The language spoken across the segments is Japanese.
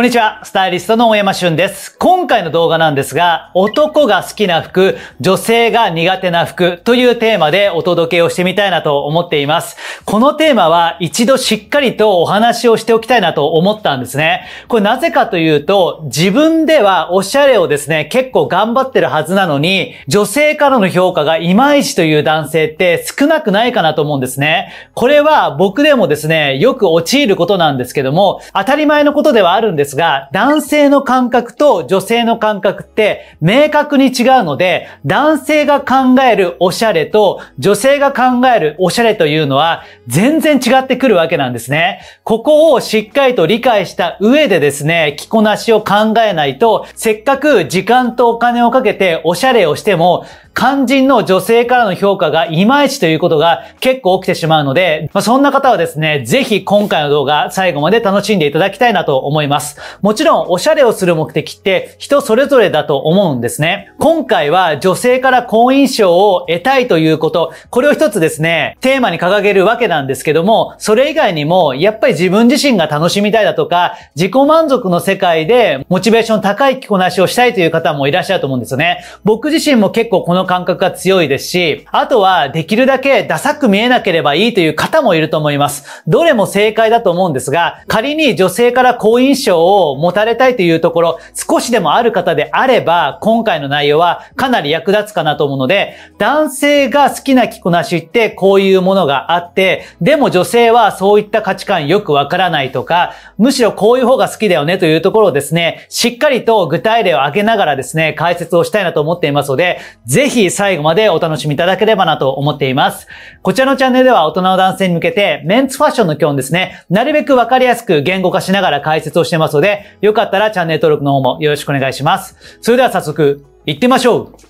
こんにちは、スタイリストの大山俊です。今回の動画なんですが、男が好きな服、女性が苦手な服というテーマでお届けをしてみたいなと思っています。このテーマは一度しっかりとお話をしておきたいなと思ったんですね。これなぜかというと、自分ではおしゃれをですね、結構頑張ってるはずなのに、女性からの評価がいまいちという男性って少なくないかなと思うんですね。これは僕でもですね、よく陥ることなんですけども、当たり前のことではあるんですですが、男性の感覚と女性の感覚って明確に違うので、男性が考えるおしゃれと女性が考えるおしゃれというのは全然違ってくるわけなんですね。ここをしっかりと理解した上でですね、着こなしを考えないと、せっかく時間とお金をかけておしゃれをしても、肝心の女性からの評価がいまいちということが結構起きてしまうので、まあ、そんな方はですね、ぜひ今回の動画最後まで楽しんでいただきたいなと思います。もちろん、おしゃれをする目的って人それぞれだと思うんですね。今回は女性から好印象を得たいということ、これを一つですね、テーマに掲げるわけなんですけども、それ以外にも、やっぱり自分自身が楽しみたいだとか、自己満足の世界でモチベーション高い着こなしをしたいという方もいらっしゃると思うんですよね。僕自身も結構この感覚が強いですし、あとはできるだけダサく見えなければいいという方もいると思います。どれも正解だと思うんですが、仮に女性から好印象を持たれたいというところ、少しでもある方であれば、今回の内容はかなり役立つかなと思うので、男性が好きな着こなしってこういうものがあって、でも女性はそういった価値観よくわからないとか、むしろこういう方が好きだよねというところをですね、しっかりと具体例を挙げながらですね、解説をしたいなと思っていますので、ぜひぜひ最後までお楽しみいただければなと思っています。こちらのチャンネルでは大人の男性に向けて、メンツファッションの基本ですね、なるべくわかりやすく言語化しながら解説をしてますので、よかったらチャンネル登録の方もよろしくお願いします。それでは早速、行ってみましょう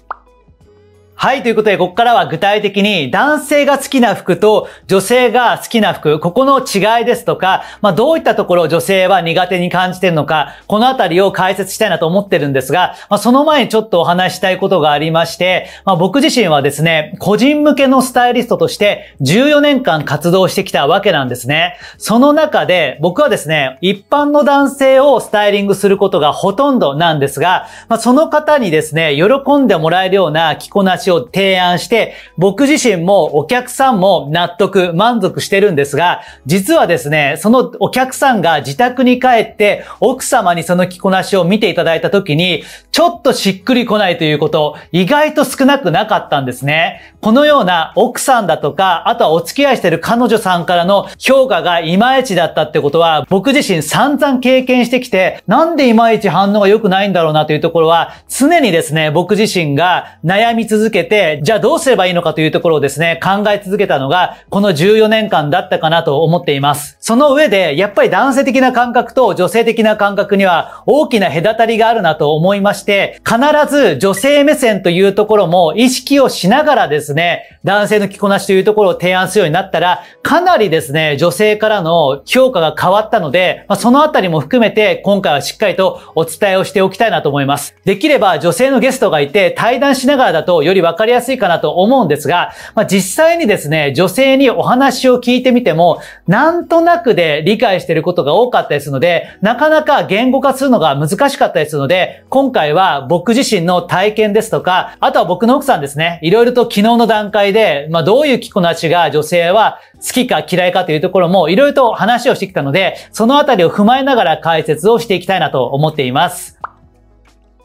はい、ということで、ここからは具体的に男性が好きな服と女性が好きな服、ここの違いですとか、まあ、どういったところを女性は苦手に感じてるのか、このあたりを解説したいなと思ってるんですが、まあ、その前にちょっとお話したいことがありまして、まあ、僕自身はですね、個人向けのスタイリストとして14年間活動してきたわけなんですね。その中で、僕はですね、一般の男性をスタイリングすることがほとんどなんですが、まあ、その方にですね、喜んでもらえるような着こなしを提案して、僕自身もお客さんも納得、満足してるんですが、実はですね、そのお客さんが自宅に帰って奥様にその着こなしを見ていただいた時に、ちょっとしっくりこないということ、意外と少なくなかったんですね。このような奥さんだとか、あとはお付き合いしてる彼女さんからの評価がいまいちだったってことは、僕自身散々経験してきて、なんでいまいち反応が良くないんだろうなというところは、常にですね、僕自身が悩み続けけて、じゃあどうすればいいのかというところをですね、考え続けたのが、この14年間だったかなと思っています。その上で、やっぱり男性的な感覚と女性的な感覚には大きな隔たりがあるなと思いまして、必ず女性目線というところも意識をしながらですね、男性の着こなしというところを提案するようになったら、かなりですね、女性からの評価が変わったので、まあ、そのあたりも含めて今回はしっかりとお伝えをしておきたいなと思います。できれば女性のゲストがいて対談しながらだとよりは分かりやすいかなと思うんですが、まあ、実際にですね、女性にお話を聞いてみても、なんとなくで理解していることが多かったりするので、なかなか言語化するのが難しかったりするので、今回は僕自身の体験ですとか、あとは僕の奥さんですね、いろいろと昨日の段階で、まあ、どういう着こなしが女性は好きか嫌いかというところもいろいろと話をしてきたので、そのあたりを踏まえながら解説をしていきたいなと思っています。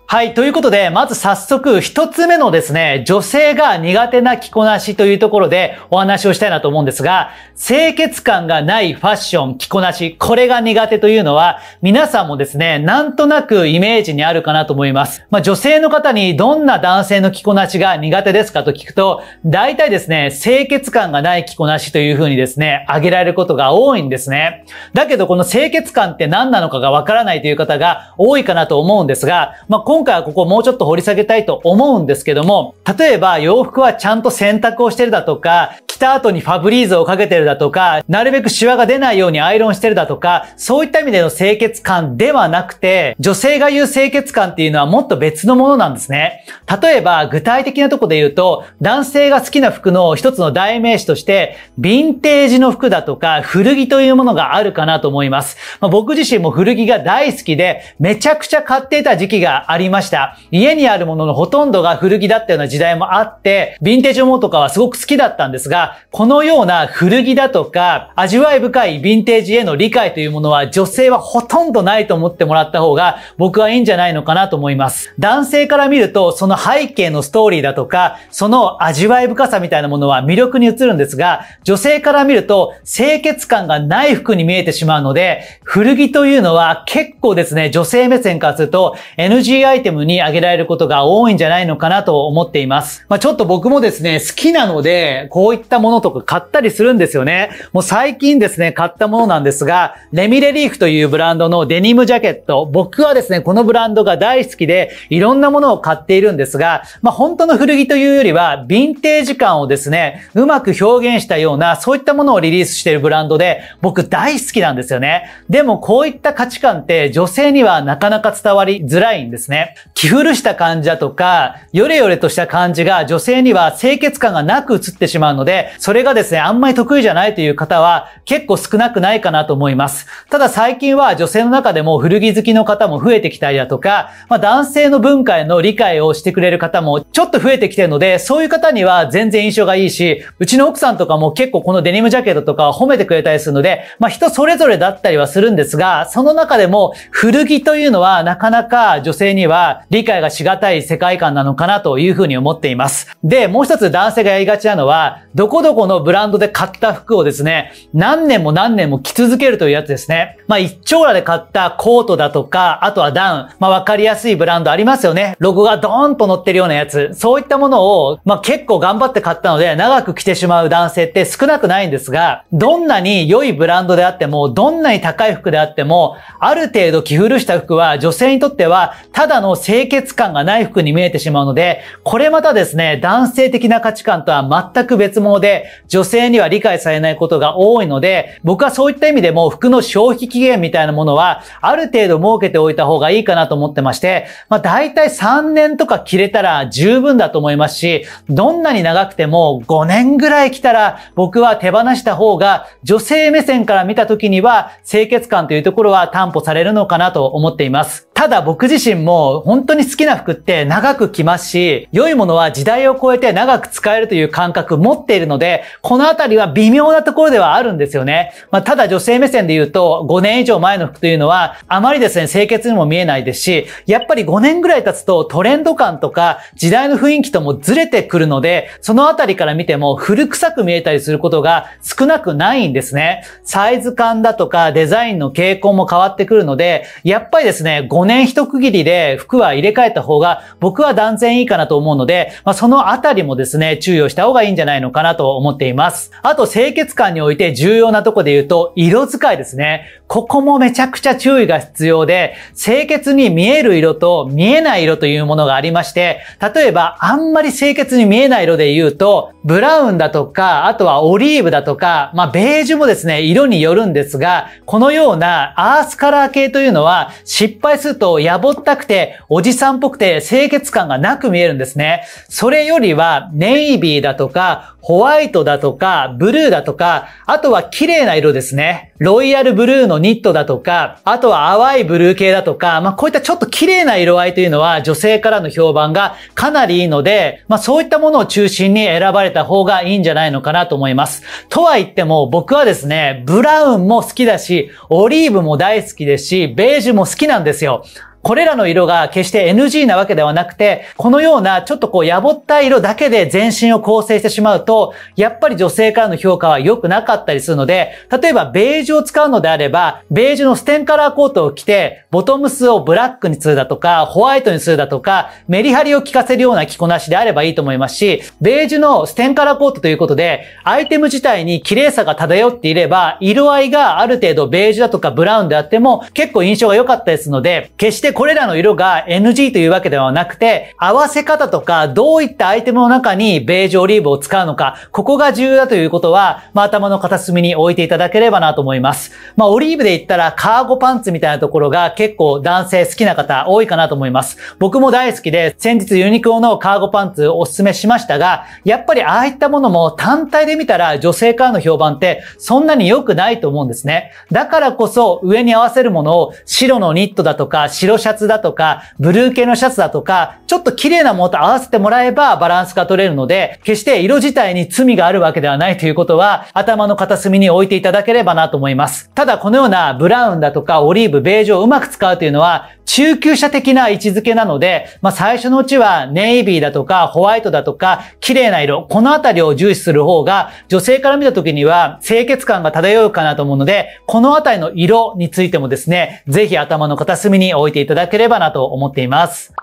はい。ということで、まず早速、一つ目のですね、女性が苦手な着こなしというところでお話をしたいなと思うんですが、清潔感がないファッション、着こなし、これが苦手というのは、皆さんもですね、なんとなくイメージにあるかなと思います。まあ、女性の方にどんな男性の着こなしが苦手ですかと聞くと、大体ですね、清潔感がない着こなしというふうにですね、挙げられることが多いんですね。だけど、この清潔感って何なのかがわからないという方が多いかなと思うんですが、まあ今回はここをもうちょっと掘り下げたいと思うんですけども、例えば洋服はちゃんと洗濯をしてるだとか、着た後にファブリーズをかけてるだとか、なるべくシワが出ないようにアイロンしてるだとか、そういった意味での清潔感ではなくて、女性が言う清潔感っていうのはもっと別のものなんですね。例えば、具体的なとこで言うと、男性が好きな服の一つの代名詞として、ヴィンテージの服だとか、古着というものがあるかなと思います。まあ、僕自身も古着が大好きで、めちゃくちゃ買っていた時期がありびました。家にあるもののほとんどが古着だったような時代もあって、ヴィンテージものとかはすごく好きだったんですが、このような古着だとか、味わい深いヴィンテージへの理解というものは女性はほとんどないと思ってもらった方が僕はいいんじゃないのかなと思います。男性から見ると、その背景のストーリーだとか、その味わい深さみたいなものは魅力に映るんですが、女性から見ると清潔感がない服に見えてしまうので、古着というのは結構ですね、女性目線からすると NGI アイテムに挙げられることが多いんじゃないのかなと思っています。まあ、ちょっと僕もですね、好きなので、こういったものとか買ったりするんですよね。もう最近ですね、買ったものなんですが、レミレリーフというブランドのデニムジャケット。僕はですね、このブランドが大好きで、いろんなものを買っているんですが、まあ、本当の古着というよりは、ヴィンテージ感をですね、うまく表現したような、そういったものをリリースしているブランドで、僕大好きなんですよね。でも、こういった価値観って女性にはなかなか伝わりづらいんですね。着古した感じだとか、ヨレヨレとした感じが女性には清潔感がなく映ってしまうので、それがですね、あんまり得意じゃないという方は結構少なくないかなと思います。ただ最近は女性の中でも古着好きの方も増えてきたりだとか、まあ、男性の文化への理解をしてくれる方もちょっと増えてきてるので、そういう方には全然印象がいいし、うちの奥さんとかも結構このデニムジャケットとか褒めてくれたりするので、まあ人それぞれだったりはするんですが、その中でも古着というのはなかなか女性にはは理解がしがたい世界観なのかなというふうに思っています。で、もう一つ男性がやりがちなのは、どこどこのブランドで買った服をですね、何年も何年も着続けるというやつですね。まあ、一丁羅で買ったコートだとか、あとはダウン。まあ、わかりやすいブランドありますよね。ロゴがドーンと載ってるようなやつ。そういったものを、まあ、結構頑張って買ったので、長く着てしまう男性って少なくないんですが、どんなに良いブランドであっても、どんなに高い服であっても、ある程度着古した服は女性にとっては、ただのの清潔感がない服に見えてしまうので、これまたですね、男性的な価値観とは全く別物で、女性には理解されないことが多いので、僕はそういった意味でも服の消費期限みたいなものは、ある程度設けておいた方がいいかなと思ってまして、まあ大体3年とか着れたら十分だと思いますし、どんなに長くても5年ぐらい来たら、僕は手放した方が、女性目線から見た時には、清潔感というところは担保されるのかなと思っています。ただ僕自身も本当に好きな服って長く着ますし、良いものは時代を超えて長く使えるという感覚持っているので、このあたりは微妙なところではあるんですよね。まあ、ただ女性目線で言うと、5年以上前の服というのは、あまりですね、清潔にも見えないですし、やっぱり5年ぐらい経つとトレンド感とか時代の雰囲気ともずれてくるので、そのあたりから見ても古臭く見えたりすることが少なくないんですね。サイズ感だとかデザインの傾向も変わってくるので、やっぱりですね、5 5年一区切りで服は入れ替えた方が僕は断然いいかなと思うので、まあ、そのあたりもですね、注意をした方がいいんじゃないのかなと思っています。あと清潔感において重要なとこで言うと、色使いですね。ここもめちゃくちゃ注意が必要で、清潔に見える色と見えない色というものがありまして、例えばあんまり清潔に見えない色で言うと、ブラウンだとか、あとはオリーブだとか、まあベージュもですね、色によるんですが、このようなアースカラー系というのは失敗するるとやぼったくて、おじさんっぽくて清潔感がなく見えるんですね。それよりは、ネイビーだとか、ホワイトだとか、ブルーだとか、あとは綺麗な色ですね。ロイヤルブルーのニットだとか、あとは淡いブルー系だとか、まあこういったちょっと綺麗な色合いというのは女性からの評判がかなりいいので、まあそういったものを中心に選ばれた方がいいんじゃないのかなと思います。とは言っても僕はですね、ブラウンも好きだし、オリーブも大好きですし、ベージュも好きなんですよ。これらの色が決して NG なわけではなくて、このようなちょっとこうやぼったい色だけで全身を構成してしまうと、やっぱり女性からの評価は良くなかったりするので、例えばベージュを使うのであれば、ベージュのステンカラーコートを着て、ボトムスをブラックにするだとか、ホワイトにするだとか、メリハリを効かせるような着こなしであればいいと思いますし、ベージュのステンカラーコートということで、アイテム自体に綺麗さが漂っていれば、色合いがある程度ベージュだとかブラウンであっても、結構印象が良かったりするので、決してこれらの色が NG というわけではなくて、合わせ方とか、どういったアイテムの中にベージュオリーブを使うのか、ここが重要だということは、まあ、頭の片隅に置いていただければなと思います。まあ、オリーブで言ったら、カーゴパンツみたいなところが結構男性好きな方多いかなと思います。僕も大好きで、先日ユニクロのカーゴパンツおすすめしましたが、やっぱりああいったものも単体で見たら女性からの評判ってそんなに良くないと思うんですね。だからこそ上に合わせるものを白のニットだとか白シャツだとか、ブルー系のシャツだとか、ちょっと綺麗なものと合わせてもらえばバランスが取れるので、決して色自体に罪があるわけではないということは、頭の片隅に置いていただければなと思います。ただこのようなブラウンだとかオリーブ、ベージュをうまく使うというのは、中級者的な位置づけなので、まあ最初のうちはネイビーだとかホワイトだとか綺麗な色、このあたりを重視する方が女性から見た時には清潔感が漂うかなと思うので、このあたりの色についてもですね、ぜひ頭の片隅に置いていただただければなと思っています。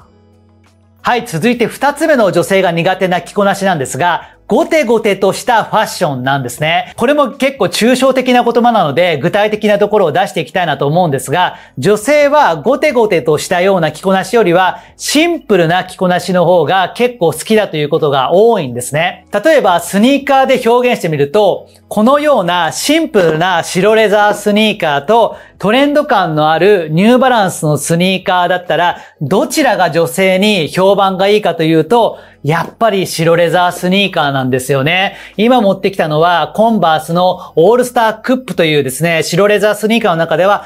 はい、続いて二つ目の女性が苦手な着こなしなんですが、ゴテゴテとしたファッションなんですね。これも結構抽象的な言葉なので、具体的なところを出していきたいなと思うんですが、女性はゴテゴテとしたような着こなしよりは、シンプルな着こなしの方が結構好きだということが多いんですね。例えば、スニーカーで表現してみると、このようなシンプルな白レザースニーカーと、トレンド感のあるニューバランスのスニーカーだったら、どちらが女性に評判がいいかというと、やっぱり白レザースニーカーなんですよね。今持ってきたのは、コンバースのオールスタークップというですね、白レザースニーカーの中では、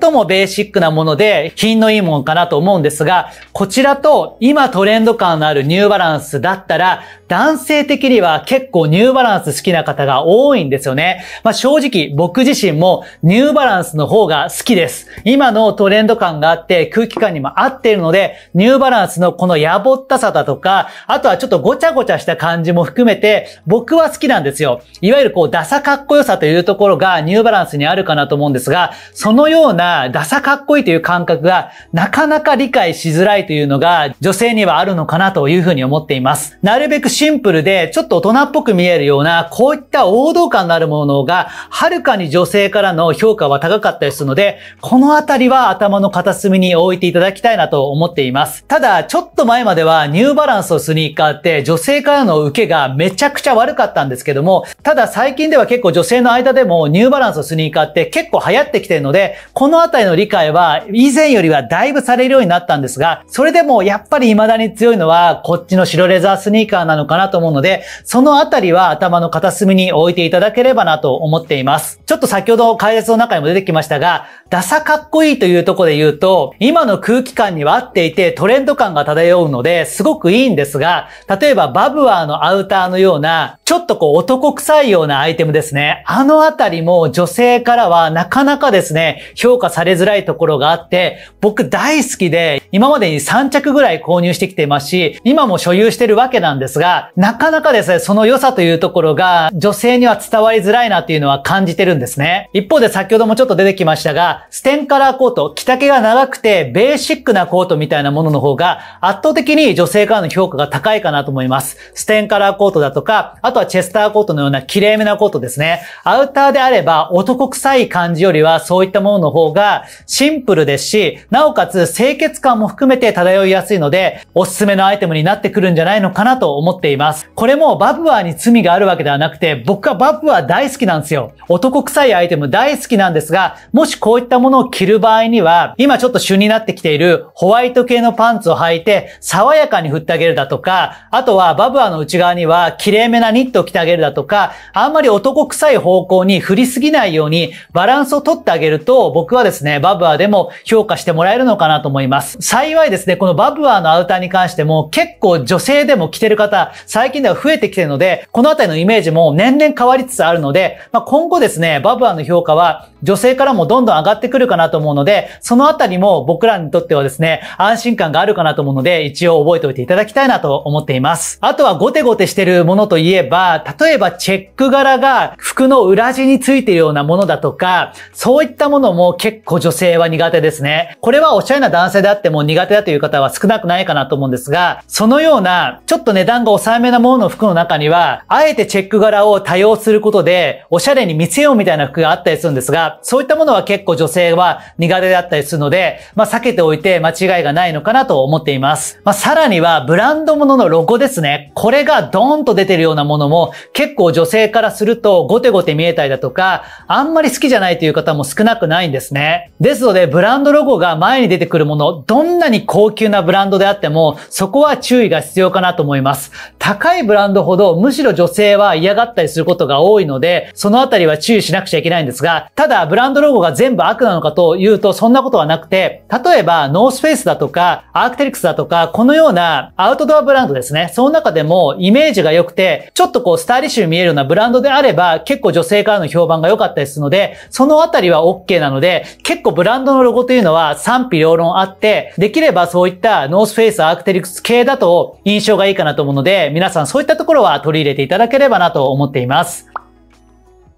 最もベーシックなもので、品のいいものかなと思うんですが、こちらと今トレンド感のあるニューバランスだったら、男性的には結構ニューバランス好きな方が多いんですよね。まあ正直、僕自身もニューバランスの方がが好きです。今のトレンド感があって空気感にも合っているので、ニューバランスのこのやぼったさだとか、あとはちょっとごちゃごちゃした感じも含めて、僕は好きなんですよ。いわゆるこう、ダサかっこよさというところがニューバランスにあるかなと思うんですが、そのようなダサかっこいいという感覚がなかなか理解しづらいというのが女性にはあるのかなというふうに思っています。なるべくシンプルでちょっと大人っぽく見えるような、こういった王道感のあるものが、はるかに女性からの評価は高かったりするますので、このあたりは頭の片隅に置いていただきたいなと思っています。ただ、ちょっと前まではニューバランスのスニーカーって女性からの受けがめちゃくちゃ悪かったんですけども、ただ最近では結構女性の間でもニューバランスのスニーカーって結構流行ってきてるので、このあたりの理解は以前よりはだいぶされるようになったんですが、それでもやっぱり未だに強いのはこっちの白レザースニーカーなのかなと思うので、そのあたりは頭の片隅に置いていただければなと思っています。ちょっと先ほど解説の中にも出てきましたが、が、ダサかっこいいというとこで言うと、今の空気感には合っていてトレンド感が漂うので、すごくいいんですが、例えばバブアーのアウターのような、ちょっとこう男臭いようなアイテムですね。あのあたりも女性からはなかなかですね、評価されづらいところがあって、僕大好きで、今までに3着ぐらい購入してきていますし、今も所有してるわけなんですが、なかなかですね、その良さというところが女性には伝わりづらいなっていうのは感じてるんですね。一方で先ほどもちょっと出てきましたましたが、ステンカラーコート、着丈が長くてベーシックなコートみたいなものの方が圧倒的に女性からの評価が高いかなと思います。ステンカラーコートだとか、あとはチェスターコートのような綺麗めなコートですね。アウターであれば男臭い感じよりはそういったものの方がシンプルですし、なおかつ清潔感も含めて漂いやすいので、おすすめのアイテムになってくるんじゃないのかなと思っています。これもバブアーに罪があるわけではなくて、僕はバブアー大好きなんですよ。男臭いアイテム大好きなんですが、ももしこういったものを着る場合には、今ちょっと旬になってきているホワイト系のパンツを履いて、爽やかに振ってあげるだとか、あとはバブアの内側には、綺麗めなニットを着てあげるだとか、あんまり男臭い方向に振りすぎないように、バランスをとってあげると、僕はですね、バブアでも評価してもらえるのかなと思います。幸いですね、このバブアのアウターに関しても、結構女性でも着てる方、最近では増えてきてるので、このあたりのイメージも年々変わりつつあるので、まあ、今後ですね、バブアの評価は女性からもどんどん上がってくるかなと思うので、そのあたりも僕らにとってはですね、安心感があるかなと思うので、一応覚えておいていただきたいなと思っています。あとはゴテゴテしてるものといえば、例えばチェック柄が服の裏地についているようなものだとか、そういったものも結構女性は苦手ですね。これはおしゃれな男性であっても苦手だという方は少なくないかなと思うんですが、そのようなちょっと値段が抑えめなものの服の中には、あえてチェック柄を多用することで、おしゃれに見せようみたいな服があったりするんですが、そういったものは結構女性は苦手だったりするので、まあ、避けておいて間違いがないのかなと思っています。まあ、さらには、ブランド物のロゴですね。これがドーンと出てるようなものも、結構女性からすると、ゴテゴテ見えたりだとか、あんまり好きじゃないという方も少なくないんですね。ですので、ブランドロゴが前に出てくるもの、どんなに高級なブランドであっても、そこは注意が必要かなと思います。高いブランドほど、むしろ女性は嫌がったりすることが多いので、そのあたりは注意しなくちゃいけないんですが、ただ、ブランドロゴが全部悪なのかというと、そんなことはなくて、例えば、ノースフェイスだとか、アークテリクスだとか、このようなアウトドアブランドですね。その中でも、イメージが良くて、ちょっとこう、スタイリッシュに見えるようなブランドであれば、結構女性からの評判が良かったりするので、そのあたりは OK なので、結構ブランドのロゴというのは賛否両論あって、できればそういったノースフェイス、アークテリクス系だと印象がいいかなと思うので、皆さんそういったところは取り入れていただければなと思っています。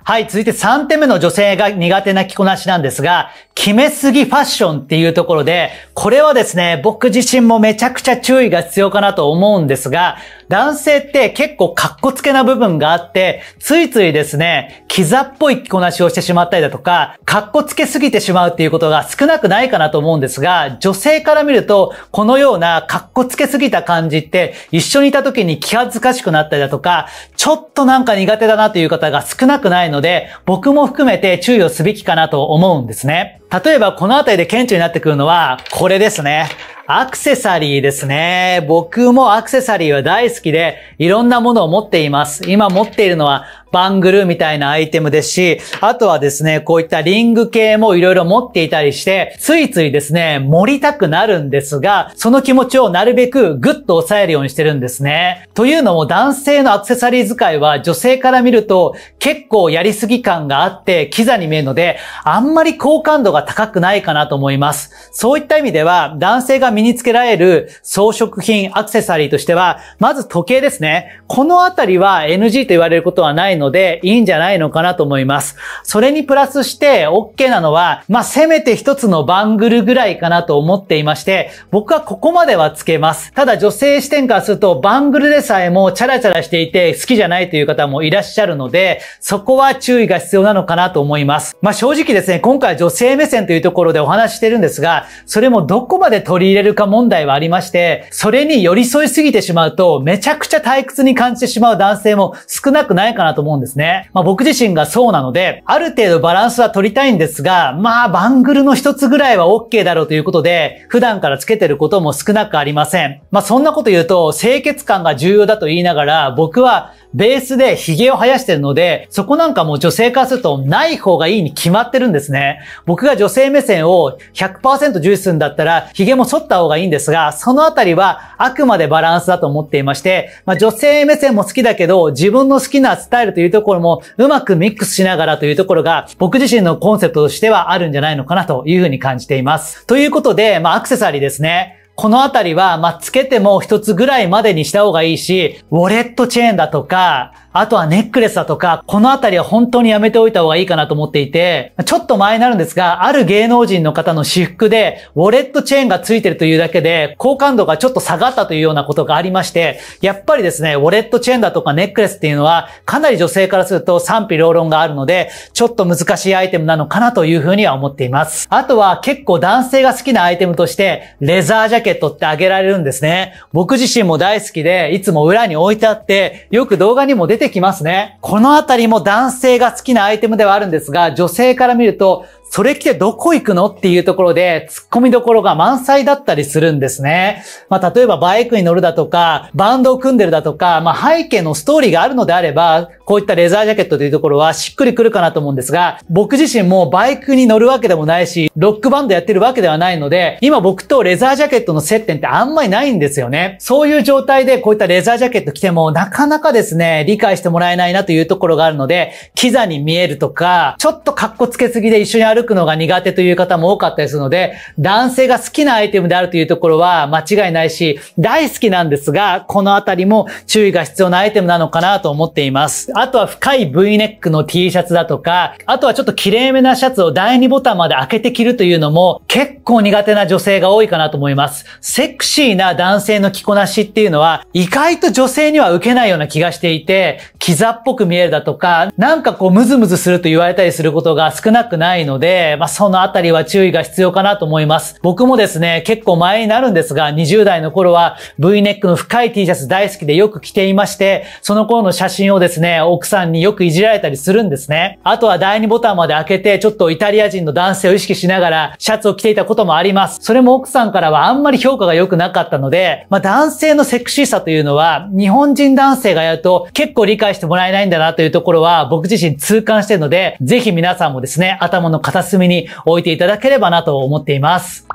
はい、続いて3点目の女性が苦手な着こなしなんですが、決めすぎファッションっていうところで、これはですね、僕自身もめちゃくちゃ注意が必要かなと思うんですが、男性って結構カッコつけな部分があって、ついついですね、キザっぽい着こなしをしてしまったりだとか、カッコつけすぎてしまうっていうことが少なくないかなと思うんですが、女性から見ると、このようなカッコつけすぎた感じって、一緒にいた時に気恥ずかしくなったりだとか、ちょっとなんか苦手だなという方が少なくないので、僕も含めて注意をすべきかなと思うんですね。例えばこのあたりで顕著になってくるのは、これですね。アクセサリーですね。僕もアクセサリーは大好きで、いろんなものを持っています。今持っているのはバングルみたいなアイテムですし、あとはですね、こういったリング系もいろいろ持っていたりして、ついついですね、盛りたくなるんですが、その気持ちをなるべくぐっと抑えるようにしてるんですね。というのも男性のアクセサリー使いは女性から見ると結構やりすぎ感があってキザに見えるので、あんまり好感度が高くないかなと思います。そういった意味では、男性が身につけられる装飾品、アクセサリーとしては、まず時計ですね。このあたりは NG と言われることはないので、いいんじゃないのかなと思います。それにプラスして OK なのは、まあ、せめて一つのバングルぐらいかなと思っていまして、僕はここまではつけます。ただ女性視点からすると、バングルでさえもチャラチャラしていて好きじゃないという方もいらっしゃるので、そこは注意が必要なのかなと思います。まあ、正直ですね、今回は女性目線というところでお話してるんですが、それもどこまで取り入れるか問題はありまして、それに寄り添いすぎてしまうと、めちゃくちゃ退屈に感じてしまう男性も少なくないかなと思うんですね。まあ僕自身がそうなので、ある程度バランスは取りたいんですが、まあバングルの一つぐらいは OK だろうということで、普段からつけてることも少なくありません。まあそんなこと言うと、清潔感が重要だと言いながら、僕はベースで髭を生やしてるので、そこなんかもう女性からするとない方がいいに決まってるんですね。僕が女性目線を100%重視するんだったら、髭も剃った方がいいんですが、そのあたりはあくまでバランスだと思っていまして、まあ、女性目線も好きだけど、自分の好きなスタイルというところもうまくミックスしながらというところが、僕自身のコンセプトとしてはあるんじゃないのかなというふうに感じています。ということで、まあアクセサリーですね。このあたりは、まあ、つけても一つぐらいまでにした方がいいし、ウォレットチェーンだとか、あとはネックレスだとか、このあたりは本当にやめておいた方がいいかなと思っていて、ちょっと前になるんですが、ある芸能人の方の私服で、ウォレットチェーンが付いてるというだけで、好感度がちょっと下がったというようなことがありまして、やっぱりですね、ウォレットチェーンだとかネックレスっていうのは、かなり女性からすると賛否両論があるので、ちょっと難しいアイテムなのかなというふうには思っています。あとは結構男性が好きなアイテムとして、レザージャケットってあげられるんですね。僕自身も大好きで、いつも裏に置いてあって、よく動画にも出ててきますね。このあたりも男性が好きなアイテムではあるんですが、女性から見ると、それ着てどこ行くのっていうところで、突っ込みどころが満載だったりするんですね。まあ、例えばバイクに乗るだとか、バンドを組んでるだとか、まあ、背景のストーリーがあるのであれば、こういったレザージャケットというところはしっくりくるかなと思うんですが、僕自身もバイクに乗るわけでもないし、ロックバンドやってるわけではないので、今僕とレザージャケットの接点ってあんまりないんですよね。そういう状態でこういったレザージャケット着ても、なかなかですね、理解してもらえないなというところがあるので、キザに見えるとか、ちょっと格好つけすぎで一緒に歩く歩くのが苦手という方も多かったりするので、男性が好きなアイテムであるというところは間違いないし、大好きなんですが、このあたりも注意が必要なアイテムなのかなと思っています。あとは深い V ネックの T シャツだとか、あとはちょっと綺麗めなシャツを第2ボタンまで開けて着るというのも結構苦手な女性が多いかなと思います。セクシーな男性の着こなしっていうのは意外と女性には受けないような気がしていて、キザっぽく見えるだとか、なんかこうムズムズすると言われたりすることが少なくないので、で、まあ、そのあたりは注意が必要かなと思います。僕もですね、結構前になるんですが、20代の頃は V ネックの深い T シャツ大好きでよく着ていまして、その頃の写真をですね、奥さんによくいじられたりするんですね。あとは第2ボタンまで開けて、ちょっとイタリア人の男性を意識しながら、シャツを着ていたこともあります。それも奥さんからはあんまり評価が良くなかったので、まあ、男性のセクシーさというのは、日本人男性がやると結構理解してもらえないんだなというところは、僕自身痛感してるので、ぜひ皆さんもですね、頭の片刺隅に置いていただければなと思っています。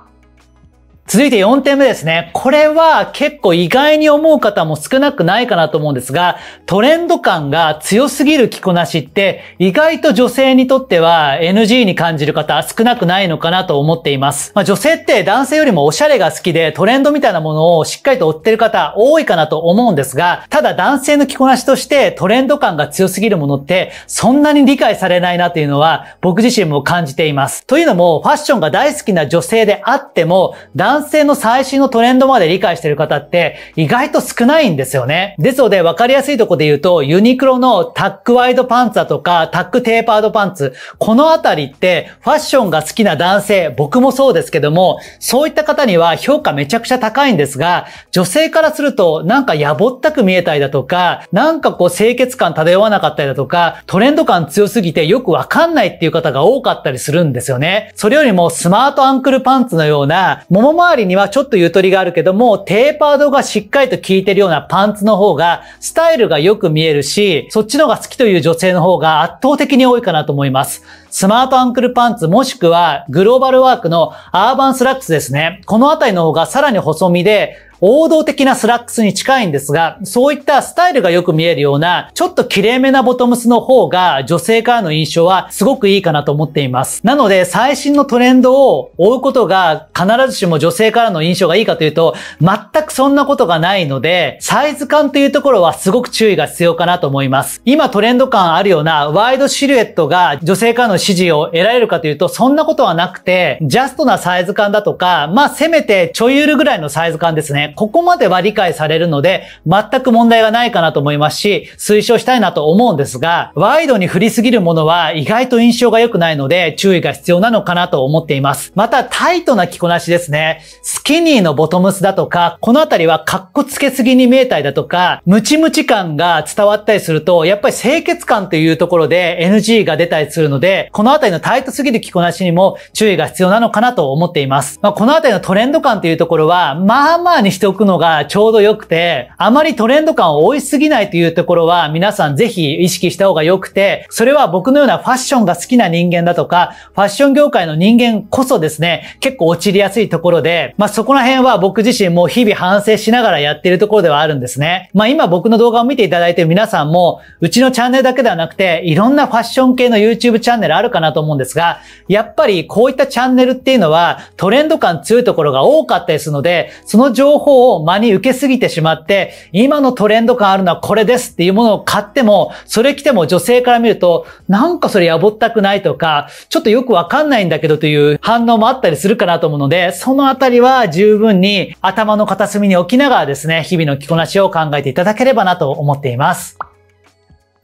続いて4点目ですね。これは結構意外に思う方も少なくないかなと思うんですが、トレンド感が強すぎる着こなしって意外と女性にとっては NG に感じる方少なくないのかなと思っています。まあ、女性って男性よりもおしゃれが好きでトレンドみたいなものをしっかりと追ってる方多いかなと思うんですが、ただ男性の着こなしとしてトレンド感が強すぎるものってそんなに理解されないなというのは僕自身も感じています。というのもファッションが大好きな女性であっても、男男性の最新のトレンドまで理解している方って意外と少ないんですよね。ですので、分かりやすいとこで言うと、ユニクロのタックワイドパンツだとか、タックテーパードパンツ、このあたりってファッションが好きな男性、僕もそうですけども、そういった方には評価めちゃくちゃ高いんですが、女性からするとなんかやぼったく見えたりだとか、なんかこう清潔感漂わなかったりだとか、トレンド感強すぎてよくわかんないっていう方が多かったりするんですよね。それよりもスマートアンクルパンツのような、もも周りにはちょっとゆとりがあるけども、テーパードがしっかりと効いてるようなパンツの方が、スタイルがよく見えるし、そっちの方が好きという女性の方が圧倒的に多いかなと思います。スマートアンクルパンツもしくはグローバルワークのアーバンスラックスですね。このあたりの方がさらに細身で、王道的なスラックスに近いんですが、そういったスタイルがよく見えるような、ちょっと綺麗めなボトムスの方が女性からの印象はすごくいいかなと思っています。なので、最新のトレンドを追うことが必ずしも女性からの印象がいいかというと、全くそんなことがないので、サイズ感というところはすごく注意が必要かなと思います。今トレンド感あるようなワイドシルエットが女性からの支持を得られるかというと、そんなことはなくて、ジャストなサイズ感だとか、まあせめてちょいゆるぐらいのサイズ感ですね。ここまでは理解されるので、全く問題がないかなと思いますし、推奨したいなと思うんですが、ワイドに振りすぎるものは意外と印象が良くないので、注意が必要なのかなと思っています。また、タイトな着こなしですね。スキニーのボトムスだとか、このあたりはカッコつけすぎに見えたりだとか、ムチムチ感が伝わったりすると、やっぱり清潔感というところで NG が出たりするので、このあたりのタイトすぎる着こなしにも注意が必要なのかなと思っています。まあ、このあたりのトレンド感というところは、まあまあにしておくのがちょうど良くて、あまりトレンド感を追いすぎないというところは皆さんぜひ意識した方が良くて、それは僕のようなファッションが好きな人間だとか、ファッション業界の人間こそですね、結構落ちりやすいところで、まあそこら辺は僕自身も日々反省しながらやっているところではあるんですね。まあ今僕の動画を見ていただいている皆さんも、うちのチャンネルだけではなくて、いろんなファッション系の YouTube チャンネルあるかなと思うんですが、やっぱりこういったチャンネルっていうのはトレンド感強いところが多かったりするので、その情報を真に受けすぎてしまって、今のトレンド感あるのはこれですっていうものを買っても、それ着ても女性から見ると、なんかそれやぼったくないとか、ちょっとよくわかんないんだけどという反応もあったりするかなと思うので、そのあたりは十分に頭の片隅に置きながらですね、日々の着こなしを考えていただければなと思っています。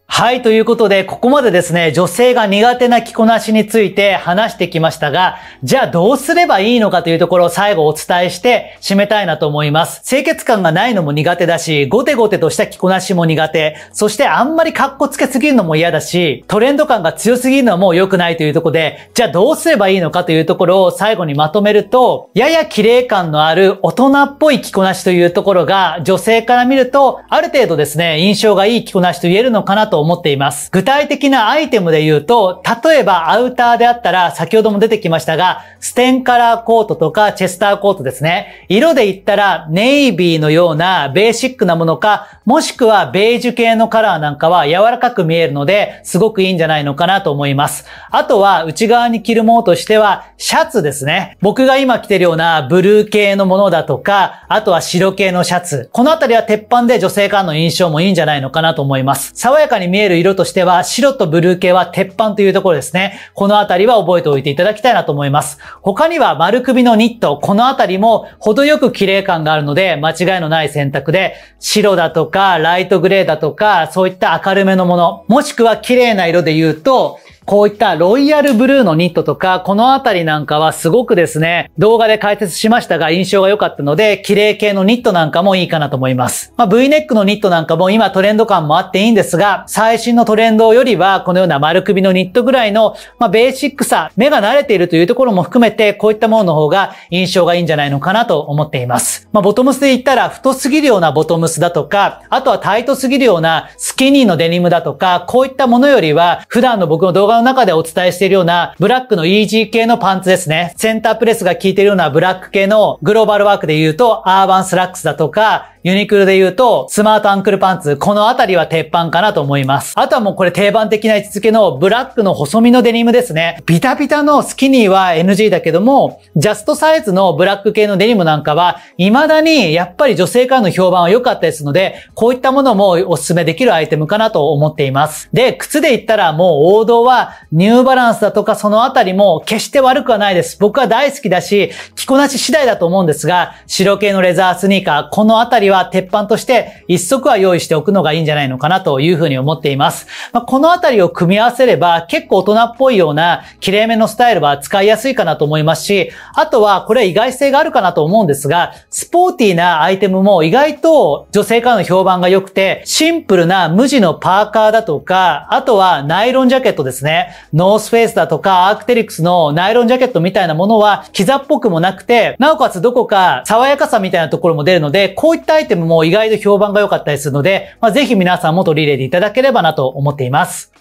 はい。ということで、ここまでですね、女性が苦手な着こなしについて話してきましたが、じゃあどうすればいいのかというところを最後お伝えして締めたいなと思います。清潔感がないのも苦手だし、ゴテゴテとした着こなしも苦手。そしてあんまり格好つけすぎるのも嫌だし、トレンド感が強すぎるのはもう良くないというところで、じゃあどうすればいいのかというところを最後にまとめると、やや綺麗感のある大人っぽい着こなしというところが、女性から見ると、ある程度ですね、印象がいい着こなしと言えるのかなとと思っています。具体的なアイテムで言うと、例えばアウターであったら、先ほども出てきましたが、ステンカラーコートとかチェスターコートですね。色で言ったら、ネイビーのようなベーシックなものか、もしくはベージュ系のカラーなんかは柔らかく見えるので、すごくいいんじゃないのかなと思います。あとは、内側に着るものとしては、シャツですね。僕が今着てるようなブルー系のものだとか、あとは白系のシャツ。このあたりは鉄板で女性からの印象もいいんじゃないのかなと思います。爽やかにに見える色としては、白とブルー系は鉄板というところですね。このあたりは覚えておいていただきたいなと思います。他には丸首のニット、このあたりも程よく綺麗感があるので、間違いのない選択で、白だとか、ライトグレーだとか、そういった明るめのもの、もしくは綺麗な色で言うと、こういったロイヤルブルーのニットとか、このあたりなんかはすごくですね、動画で解説しましたが印象が良かったので、綺麗系のニットなんかもいいかなと思います。まあ、V ネックのニットなんかも今トレンド感もあっていいんですが、最新のトレンドよりは、このような丸首のニットぐらいの、まあ、ベーシックさ、目が慣れているというところも含めて、こういったものの方が印象がいいんじゃないのかなと思っています。まあ、ボトムスで言ったら、太すぎるようなボトムスだとか、あとはタイトすぎるようなスキニーのデニムだとか、こういったものよりは、普段の僕の動画の中でお伝えしているような、ブラックのイージー系のパンツですね。センタープレスが効いてるようなブラック系のグローバルワークで言うと、アーバンスラックスだとか、ユニクロで言うと、スマートアンクルパンツ、このあたりは鉄板かなと思います。あとはもうこれ定番的な位置づけのブラックの細身のデニムですね。ビタビタのスキニーは NG だけども、ジャストサイズのブラック系のデニムなんかは、未だにやっぱり女性からの評判は良かったですので、こういったものもおすすめできるアイテムかなと思っています。で、靴で言ったらもう王道は、ニューバランスだとかそのあたりも決して悪くはないです。僕は大好きだし、着こなし次第だと思うんですが、白系のレザースニーカー、このあたりはは鉄板として一足は用意しておくのがいいんじゃないのかなというふうに思っています。まあ、このあたりを組み合わせれば結構大人っぽいような綺麗めのスタイルは使いやすいかなと思いますし、あとはこれは意外性があるかなと思うんですが、スポーティーなアイテムも意外と女性からの評判が良くて、シンプルな無地のパーカーだとか、あとはナイロンジャケットですね。ノースフェイスだとか、アークテリクスのナイロンジャケットみたいなものは、膝っぽくもなくて、なおかつどこか爽やかさみたいなところも出るので、こういったイテムも意外と評判が良かったりするので、まあ、ぜ皆さんも取り入れていただければなと思っています。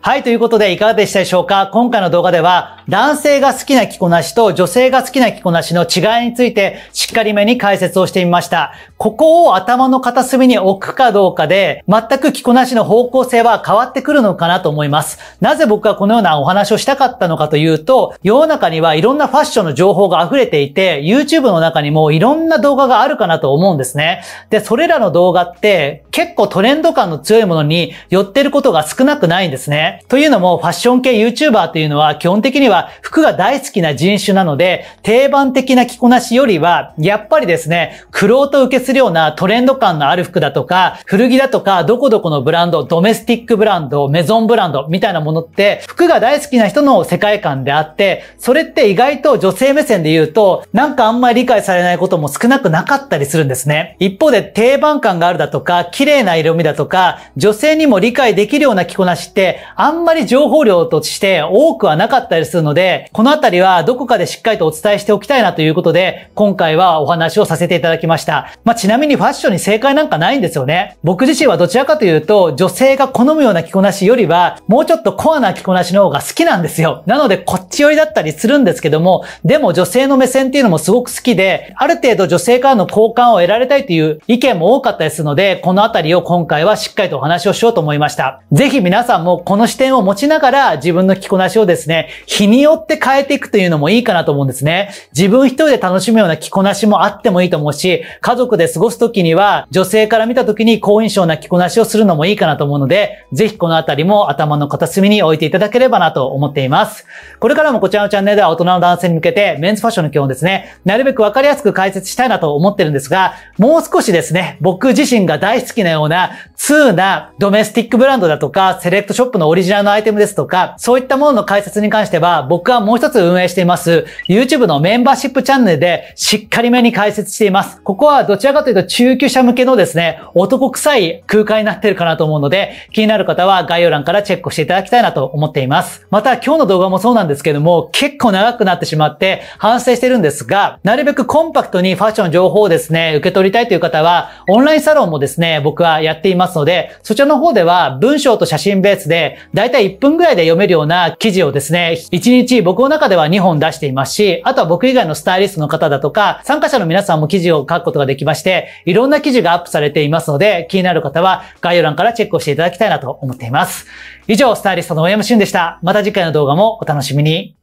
はい、ということでいかがでしたでしょうか今回の動画では男性が好きな着こなしと女性が好きな着こなしの違いについてしっかりめに解説をしてみました。ここを頭の片隅に置くかどうかで全く着こなしの方向性は変わってくるのかなと思います。なぜ僕はこのようなお話をしたかったのかというと世の中にはいろんなファッションの情報が溢れていて YouTube の中にもいろんな動画があるかなと思うんですね。で、それらの動画って結構トレンド感の強いものに寄ってることが少なくないんですね。というのも、ファッション系 YouTuber というのは、基本的には服が大好きな人種なので、定番的な着こなしよりは、やっぱりですね、苦労と受けするようなトレンド感のある服だとか、古着だとか、どこどこのブランド、ドメスティックブランド、メゾンブランドみたいなものって、服が大好きな人の世界観であって、それって意外と女性目線で言うと、なんかあんまり理解されないことも少なくなかったりするんですね。一方で定番感があるだとか、綺麗な色味だとか、女性にも理解できるような着こなしって、あんまり情報量として多くはなかったりするので、このあたりはどこかでしっかりとお伝えしておきたいなということで、今回はお話をさせていただきました。まあ、ちなみにファッションに正解なんかないんですよね。僕自身はどちらかというと、女性が好むような着こなしよりは、もうちょっとコアな着こなしの方が好きなんですよ。なので、こっち寄りだったりするんですけども、でも女性の目線っていうのもすごく好きで、ある程度女性からの好感を得られたいという意見も多かったりするので、このあたりを今回はしっかりとお話をしようと思いました。ぜひ皆さんもこの視点を持ちながら自分の着こなしをですね、日によって変えていくというのもいいかなと思うんですね。自分一人で楽しむような着こなしもあってもいいと思うし、家族で過ごす時には、女性から見た時に好印象な着こなしをするのもいいかなと思うので、ぜひこのあたりも頭の片隅に置いていただければなと思っています。これからもこちらのチャンネルでは大人の男性に向けて、メンズファッションの基本ですね、なるべくわかりやすく解説したいなと思ってるんですが、もう少しですね、僕自身が大好きなような、通なドメスティックブランドだとか、セレクトショップのオリリジナルのアイテムですとか、そういったものの解説に関しては、僕はもう一つ運営しています、YouTube のメンバーシップチャンネルでしっかりめに解説しています。ここはどちらかというと中級者向けのですね、男臭い空間になってるかなと思うので、気になる方は概要欄からチェックしていただきたいなと思っています。また今日の動画もそうなんですけども、結構長くなってしまって反省してるんですが、なるべくコンパクトにファッション情報をですね、受け取りたいという方は、オンラインサロンもですね、僕はやっていますので、そちらの方では文章と写真ベースで大体1分ぐらいで読めるような記事をですね、1日僕の中では2本出していますし、あとは僕以外のスタイリストの方だとか、参加者の皆さんも記事を書くことができまして、いろんな記事がアップされていますので、気になる方は概要欄からチェックをしていただきたいなと思っています。以上、スタイリストの大山俊でした。また次回の動画もお楽しみに。